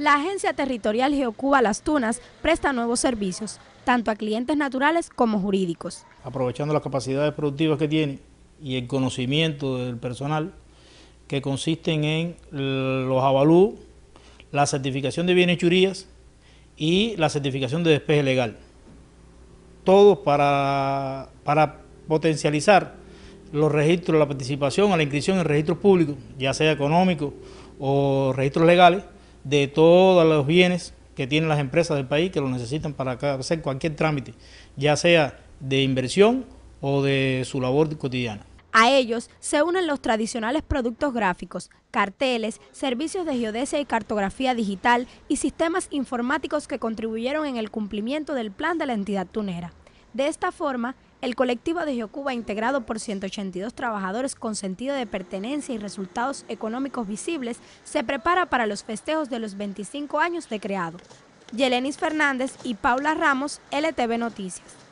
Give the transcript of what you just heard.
la Agencia Territorial Geocuba Las Tunas presta nuevos servicios, tanto a clientes naturales como jurídicos. Aprovechando las capacidades productivas que tiene y el conocimiento del personal, que consisten en los avalúos, la certificación de churías y la certificación de despeje legal. Todos para, para potencializar los registros, la participación a la inscripción en registros públicos, ya sea económicos o registros legales, de todos los bienes que tienen las empresas del país que lo necesitan para hacer cualquier trámite, ya sea de inversión o de su labor cotidiana. A ellos se unen los tradicionales productos gráficos, carteles, servicios de geodesia y cartografía digital y sistemas informáticos que contribuyeron en el cumplimiento del plan de la entidad tunera. De esta forma, el colectivo de Geocuba, integrado por 182 trabajadores con sentido de pertenencia y resultados económicos visibles, se prepara para los festejos de los 25 años de creado. Yelenis Fernández y Paula Ramos, LTV Noticias.